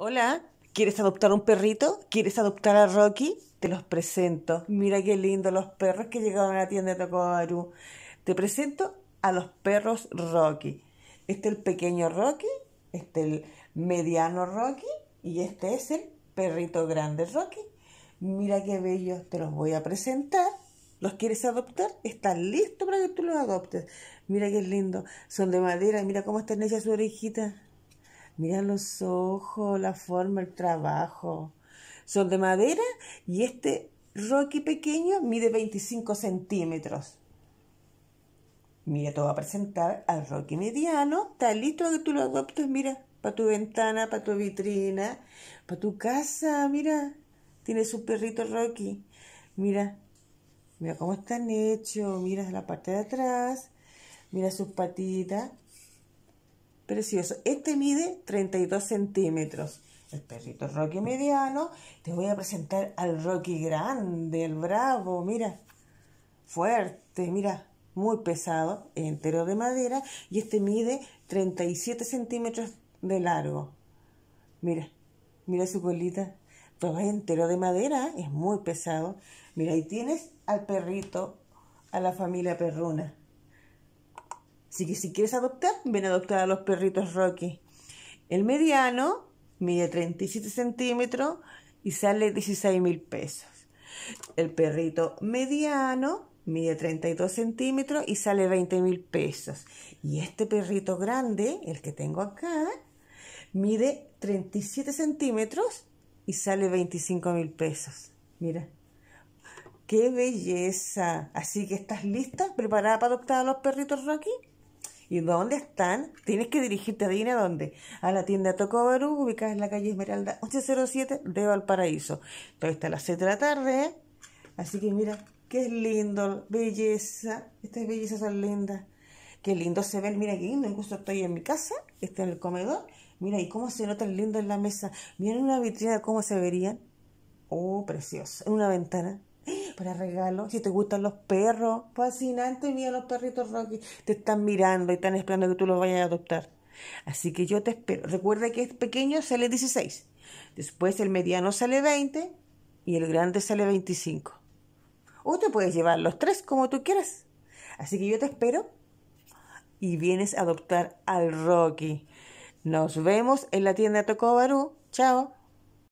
Hola, ¿quieres adoptar un perrito? ¿Quieres adoptar a Rocky? Te los presento. Mira qué lindo los perros que llegaron a la tienda de Tocomaru. Te presento a los perros Rocky. Este es el pequeño Rocky, este el mediano Rocky y este es el perrito grande Rocky. Mira qué bellos, te los voy a presentar. ¿Los quieres adoptar? Están listo para que tú los adoptes. Mira qué lindo. Son de madera. Mira cómo están hechas sus orejitas. Mira los ojos, la forma, el trabajo. Son de madera y este Rocky pequeño mide 25 centímetros. Mira, te voy a presentar al Rocky mediano. Está listo que tú lo adoptes, mira, para tu ventana, para tu vitrina, para tu casa, mira. Tiene su perrito Rocky. Mira, mira cómo están hechos. Mira la parte de atrás. Mira sus patitas. Precioso. Este mide 32 centímetros. El perrito Rocky mediano. Te voy a presentar al Rocky grande, el bravo. Mira, fuerte, mira, muy pesado, entero de madera. Y este mide 37 centímetros de largo. Mira, mira su colita. Pues es entero de madera, es muy pesado. Mira, ahí tienes al perrito, a la familia perruna. Así que si quieres adoptar, ven a adoptar a los perritos Rocky. El mediano mide 37 centímetros y sale 16 mil pesos. El perrito mediano mide 32 centímetros y sale 20 mil pesos. Y este perrito grande, el que tengo acá, mide 37 centímetros y sale 25 mil pesos. Mira, qué belleza. Así que estás lista, preparada para adoptar a los perritos Rocky. ¿Y dónde están? Tienes que dirigirte a ¿dónde? A la tienda Tocobarú, ubicada en la calle Esmeralda 807 de Valparaíso. Todo está a las 7 de la tarde, ¿eh? Así que mira, qué lindo, belleza. Estas bellezas son lindas. Qué lindo se ve, mira qué lindo. Incluso estoy en mi casa, estoy en el comedor. Mira, y cómo se nota el lindo en la mesa. Mira una vitrina cómo se verían. Oh, precioso. En una ventana para regalo Si te gustan los perros, fascinante, mira los perritos Rocky. Te están mirando y están esperando que tú los vayas a adoptar. Así que yo te espero. Recuerda que el pequeño sale 16. Después el mediano sale 20 y el grande sale 25. O te puedes llevar los tres como tú quieras. Así que yo te espero y vienes a adoptar al Rocky. Nos vemos en la tienda Tocobarú. Chao.